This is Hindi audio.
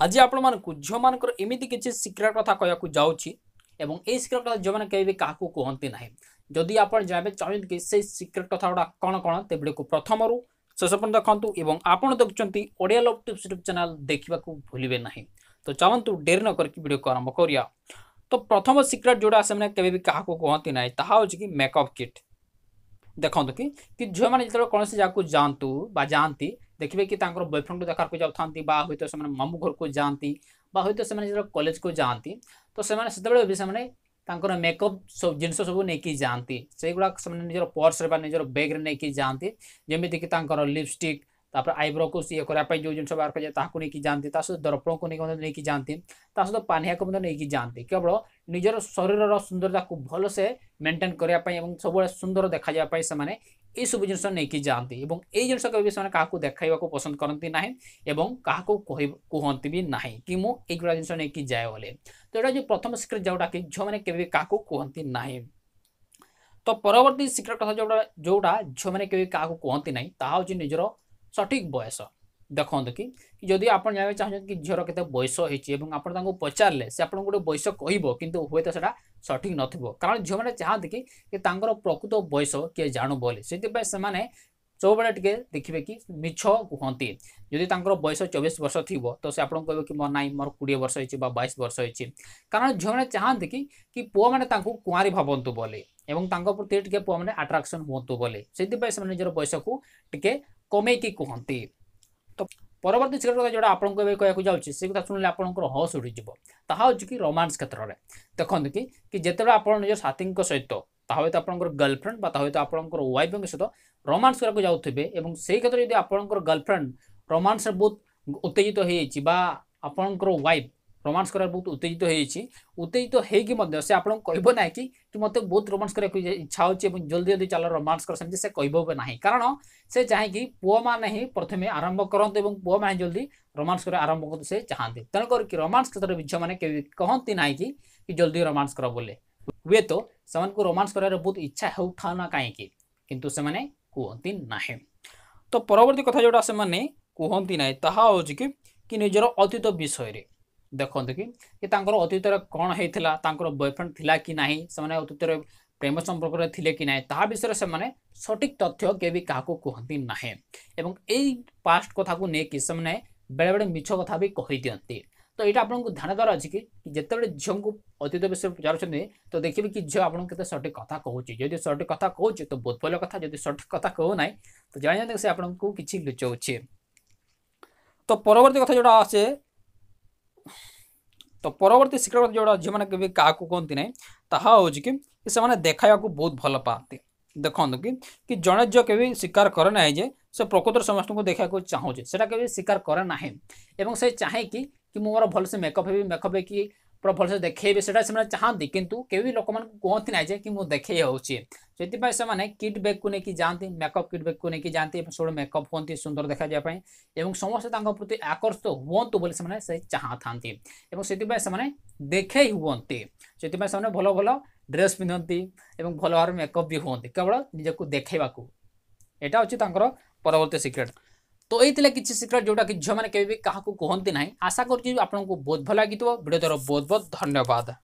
आज आपण मूँ झील मान एमती किसी सिक्रेट क्या कहक जाऊँगी सिक्रेट क्या झील मैंने कहीं क्या कहते ना जदि आप जानते चाहते कि से सिक्रेट कथा गुड़ा कौन कौन को प्रथम रू शेष पर्यटन देखु आप देखते Odia love tip YouTube channel देखा भूलिए ना तो चलतु डेरी न करके भिड को आरंभ कर तो प्रथम सिक्रेट जोड़ा से क्या कहते ना ताकि कि मेकअप किट देखते कि झील मैंने जो कौन से जगह जातु जाती देखिए कि बयफ्रेंड को देखा जाती हूँ तो से मामु घर को जाती हूँ कलेज को जाती तो से मेकअप सब जिन सब नहीं जाती से गुड़ाक निजर पर्स निज बैग्रे जाती जमीक लिपस्टिक तापर आईब्रो को सी करापाई जो जिनस बार करे ताकु नेकी जानती तासो दरपण को नहीं नेकी जानती तासो पानिया को नेकी जानती केवल निजर शरीर रो सुंदरता को भलो से मेंटेन करापाई एवं सब सुंदर देखा जाय पाई से माने ए सब जिनस नेकी जानती एवं ए जिनस के बिषय माने काकू देखाइबा को पसंद करनती नाही एवं काकू कोहि कोहंती भी नाही कि मु ए गुरा जिनस नेकी जाय बोले तोटा जो प्रथम सीक्रेट जौटा कि जो माने केबे काकू कोहंती नाही तो परवर्ती सीक्रेट कथा जौटा जो माने केबे काकू कोहंती नाही निजर সঠিক বয়স ଦେଖନ୍ତୁ କି ଯଦି ଆପଣ ଜାଣିବାକୁ ଚାହୁଁଛନ୍ତି କି ଝିଅର କେତେ ବୟସ ହେଇଛି ଏବଂ ଆପଣ ତାଙ୍କୁ ପଚାରିଲେ ସେ ଆପଣଙ୍କୁ ଗୋଟେ ବୟସ କହିବ କିନ୍ତୁ ହୁଏତ ସେଇଟା ସଠିକ୍ ନଥିବ କାରଣ ଝିଅମାନେ ଚାହାନ୍ତି କି ତାଙ୍କର ପ୍ରକୃତ ବୟସ କିଏ ଜାଣୁ ବୋଲି ସେଥିପାଇଁ ସେମାନେ ସବୁବେଳେ ଟିକେ ଦେଖିବେ କି ମିଛ କୁହନ୍ତି ଯଦି ତାଙ୍କର ବୟସ ଚବିଶ ବର୍ଷ ଥିବ ତ ସେ ଆପଣଙ୍କୁ କହିବେ କି ମୋର ନାହିଁ ମୋର କୋଡ଼ିଏ ବର୍ଷ ହେଇଛି ବା ବାଇଶ ବର୍ଷ ହେଇଛି କାରଣ ଝିଅମାନେ ଚାହାନ୍ତି କି କି ପୁଅମାନେ ତାଙ୍କୁ କୁଆଁରୀ ଭାବନ୍ତୁ ବୋଲି ଏବଂ ତାଙ୍କ ପ୍ରତି ଟିକେ ପୁଅମାନେ ଆଟ୍ରାକ୍ସନ୍ ହୁଅନ୍ତୁ ବୋଲି ସେଥିପାଇଁ ସେମାନେ ନିଜର ବୟସକୁ ଟିକେ କମେଇକି କୁହନ୍ତି ତ ପରବର୍ତ୍ତୀ କ୍ଷେତ୍ର କଥା ଯେଉଁଟା ଆପଣଙ୍କୁ ଏବେ କହିବାକୁ ଯାଉଛି ସେ କଥା ଶୁଣିଲେ ଆପଣଙ୍କର ହସ୍ ଉଡ଼ିଯିବ ତାହା ହେଉଛି କି ରୋମାନ୍ସ କ୍ଷେତ୍ରରେ ଦେଖନ୍ତୁ କି କି ଯେତେବେଳେ ଆପଣ ନିଜ ସାଥୀଙ୍କ ସହିତ ତାହା ହୁଏତ ଆପଣଙ୍କର ଗର୍ଲଫ୍ରେଣ୍ଡ ବା ତାହା ହୁଏତ ଆପଣଙ୍କର ୱାଇଫ୍ଙ୍କ ସହିତ ରୋମାନ୍ସ କରିବାକୁ ଯାଉଥିବେ ଏବଂ ସେହି କ୍ଷେତ୍ରରେ ଯଦି ଆପଣଙ୍କର ଗର୍ଲଫ୍ରେଣ୍ଡ ରୋମାନ୍ସରେ ବହୁତ ଉତ୍ତେଜିତ ହୋଇଯାଇଛି ବା ଆପଣଙ୍କର ୱାଇଫ୍ रोमांस कर बहुत उत्तेजित हो होतेजित होना कि मतलब बहुत रोमांस कर इच्छा होती है जल्दी जल्दी चल रोमांस कर सी से कहना कारण से चाहे कि पुह मैंने ही प्रथम आरंभ करते पुह मैंने जल्दी रोमांस कर आरंभ करते से चाहते तेणुकर कि रोमांस क्षेत्र में झील मैंने कहते ना कि जल्दी रोमांस कर बोले हुए तो रोमांस कर बहुत इच्छा हो कहीं कितु से कहती ना तो परवर्त कथा जोटा से कहती ना ताकि कि निजर अतीत विषय में देखते कि अतीत कौन होता बयफ्रेंड थी कि ना से अतीत प्रेम संपर्क थे कि ना ता सठिक तथ्य के भी क्या कहते ना यही पास्ट कथा को लेकिन से मैंने बेले बेले मीछ कथा भी कही दिखते तो ये आपको ध्यान द्वारा अच्छी कि जिते बड़े झीव को अतीत विषय पचारे तो देखिए कि झील आपको कितने सठिक कथ कौन जब सठिक कथ कौन तो बहुत भल कथ जब सठिक कथ कहूना तो जानते से आपको किसी लुचाऊ तो परवर्त कथा जो आसे तो परवर्त शिक्षक जो झील मैंने क्या कहते ना ताने देखा बहुत भल पाते देखो कि जड़े जो के स्वीकार कै ना जे से प्रकृत समस्त को देखा चाहूँ से स्वीकार कैना से चाहे कि मोर भलसे मेकअप होगी मेकअप है कि पूरा भले देखेबे सेटा से चाहती किंतु केवी लोक मैं कहती ना कि मुझे देखे होती से किट बैग को लेकिन जाती मेकअप किट बैग को लेकिन जाती सब मेकअप हमें सुंदर देखा जाए समस्त प्रति आकर्षित हूँ बोले से चाहते से देखे हूँ से भल भल ड्रेस पिंधती भल भाव मेकअप भी हमें केवल निजक देखा यहाँ हूँ परवर्त सिक्रेट तो यही किसी सिक्रेट जोटा कि झील मैंने के कहक कहते ना आशा करूँ आपको बहुत भल लगे भिडियो तरह बहुत बहुत धन्यवाद